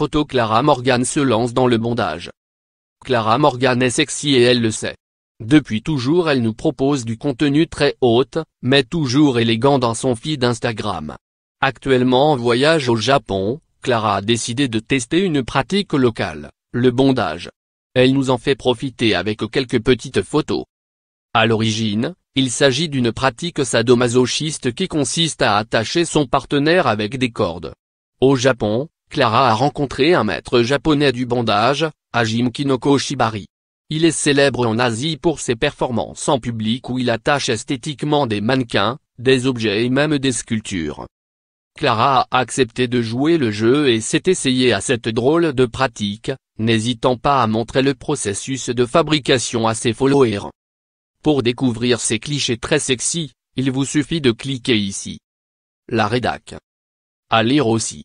Photo Clara Morgan se lance dans le bondage. Clara Morgan est sexy et elle le sait. Depuis toujours elle nous propose du contenu très haute, mais toujours élégant dans son feed Instagram. Actuellement en voyage au Japon, Clara a décidé de tester une pratique locale, le bondage. Elle nous en fait profiter avec quelques petites photos. À l'origine, il s'agit d'une pratique sadomasochiste qui consiste à attacher son partenaire avec des cordes. Au Japon, Clara a rencontré un maître japonais du bandage, Ajim Kinoko Shibari. Il est célèbre en Asie pour ses performances en public où il attache esthétiquement des mannequins, des objets et même des sculptures. Clara a accepté de jouer le jeu et s'est essayé à cette drôle de pratique, n'hésitant pas à montrer le processus de fabrication à ses followers. Pour découvrir ces clichés très sexy, il vous suffit de cliquer ici. La rédac. À lire aussi.